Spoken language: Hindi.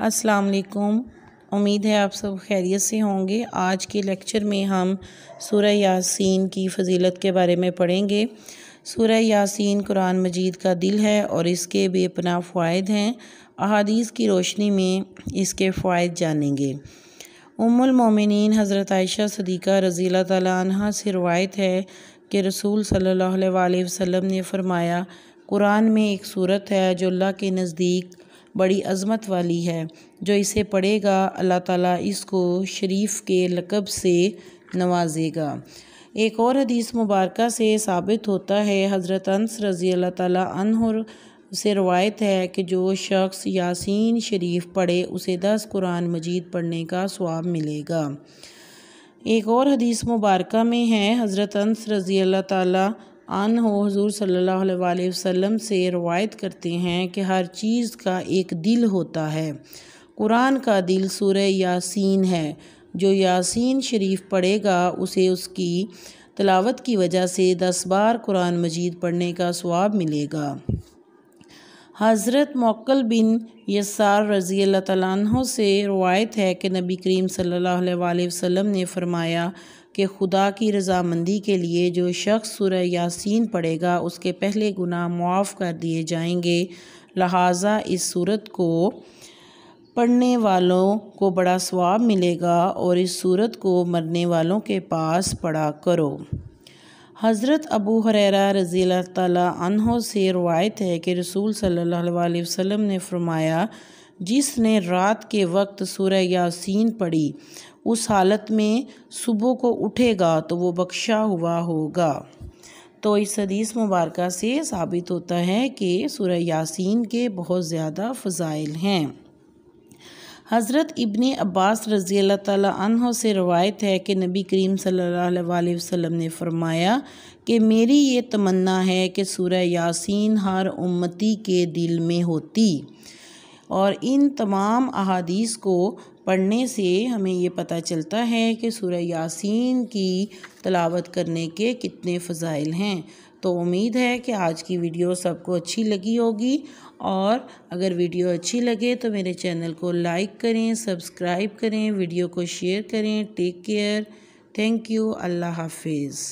अस्सलाम वालेकुम उम्मीद है आप सब खैरियत से होंगे आज के लेक्चर में हम सूरह यासीन की फजीलत के बारे में पढ़ेंगे सूरह यासीन कुरान मजीद का दिल है और इसके बेपना फ़ायद हैं अहादीस की रोशनी में इसके फ़ायद जानेंगे मोमिनीन हज़रत आयशा सदीक़ा रज़ी तह से रवायत है कि रसूल सल्लल्लाहु अलैहि वसल्लम ने फ़रमाया कुरान में एक सूरत है जो अल्लाह के नज़दीक बड़ी अज़मत वाली है जो इसे पढ़ेगा अल्लाह ताला इसको शरीफ के लकब से नवाजेगा एक और हदीस मुबारक से साबित होता है हज़रत अंस रज़ी अल्लाह ताली से रवायत है कि जो शख्स यासीन शरीफ पढ़े उसे दस कुरान मजीद पढ़ने का स्वाब मिलेगा एक और हदीस मुबारक में है हज़रत अंस रज़ी अल्लाह ताली अन हो हजूर सल्ला वसम से रवायत करते हैं कि हर चीज़ का एक दिल होता है कुरान का दिल सुर यासीन है जो यासीन शरीफ पढ़ेगा उसे उसकी तलावत की वजह से दस बार कुरान मजीद पढ़ने का स्वाब मिलेगा हज़रत मोक्ल बिन यसार रज़ी अल्लाह से रवायत है कि नबी करीम सल्ला वसम ने फ़रमाया कि खुदा की रजामंदी के लिए जो शख्स सुर यासिन पढ़ेगा उसके पहले गुनाह मुआफ़ कर दिए जाएंगे लहाजा इस सूरत को पढ़ने वालों को बड़ा स्वाब मिलेगा और इस सूरत को मरने वालों के पास पढ़ा करो हज़रत अबू हरेरा रज़ी तहों से रवायत है कि रसूल सल्ला वसम ने फ़रमाया जिसने रात के वक्त सुर यासिन पढ़ी उस हालत में सुबह को उठेगा तो वो बख्शा हुआ होगा तो इस हदीस मुबारक से साबित होता है कि सुर यासिन के बहुत ज़्यादा फ़जाइल हैं हज़रत इबन अब्बास रज़ी अल्लाह तह से रवायत है कि नबी करीम सल्ला वसम ने फ़रमाया कि मेरी ये तमन्ना है कि सूर्य यासिन हर उम्मती के दिल में होती और इन तमाम अहादीस को पढ़ने से हमें ये पता चलता है कि सूर्य यासिन की तलावत करने के कितने फ़ज़ाइल हैं तो उम्मीद है कि आज की वीडियो सबको अच्छी लगी होगी और अगर वीडियो अच्छी लगे तो मेरे चैनल को लाइक करें सब्सक्राइब करें वीडियो को शेयर करें टेक केयर थैंक यू अल्लाह हाफिज़